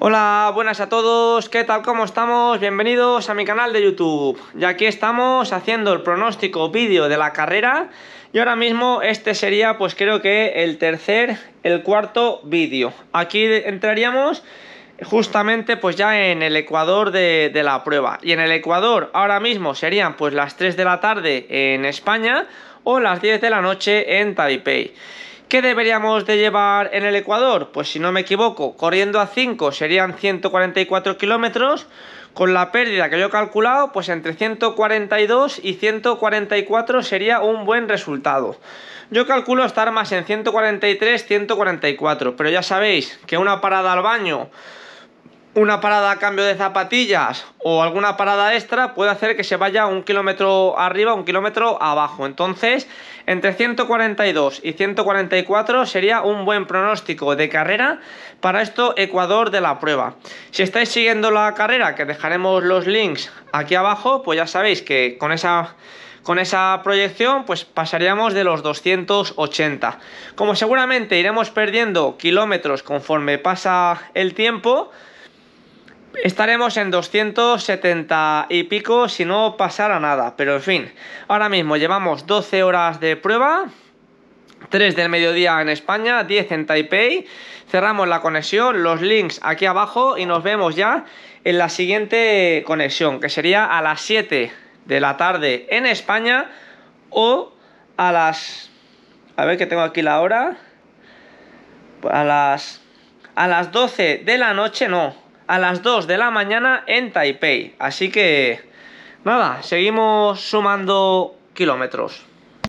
Hola, buenas a todos, ¿qué tal? ¿Cómo estamos? Bienvenidos a mi canal de YouTube. Y aquí estamos haciendo el pronóstico vídeo de la carrera y ahora mismo este sería pues creo que el tercer, el cuarto vídeo. Aquí entraríamos justamente pues ya en el ecuador de, la prueba. Y en el ecuador ahora mismo serían pues las 3 de la tarde en España o las 10 de la noche en Taipei. ¿Qué deberíamos de llevar en el Ecuador? Pues si no me equivoco, corriendo a 5 serían 144 kilómetros, con la pérdida que yo he calculado, pues entre 142 y 144 sería un buen resultado. Yo calculo estar más en 143, 144, pero ya sabéis que una parada al baño una parada a cambio de zapatillas o alguna parada extra puede hacer que se vaya un kilómetro arriba, un kilómetro abajo. Entonces, entre 142 y 144 sería un buen pronóstico de carrera para esto Ecuador de la prueba. Si estáis siguiendo la carrera, que dejaremos los links aquí abajo, pues ya sabéis que con esa con esa proyección pues pasaríamos de los 280. Como seguramente iremos perdiendo kilómetros conforme pasa el tiempo, Estaremos en 270 y pico si no pasara nada, pero en fin, ahora mismo llevamos 12 horas de prueba, 3 del mediodía en España, 10 en Taipei, cerramos la conexión, los links aquí abajo y nos vemos ya en la siguiente conexión, que sería a las 7 de la tarde en España o a las... A ver que tengo aquí la hora. A las... A las 12 de la noche, no a las 2 de la mañana en Taipei. Así que, nada, seguimos sumando kilómetros.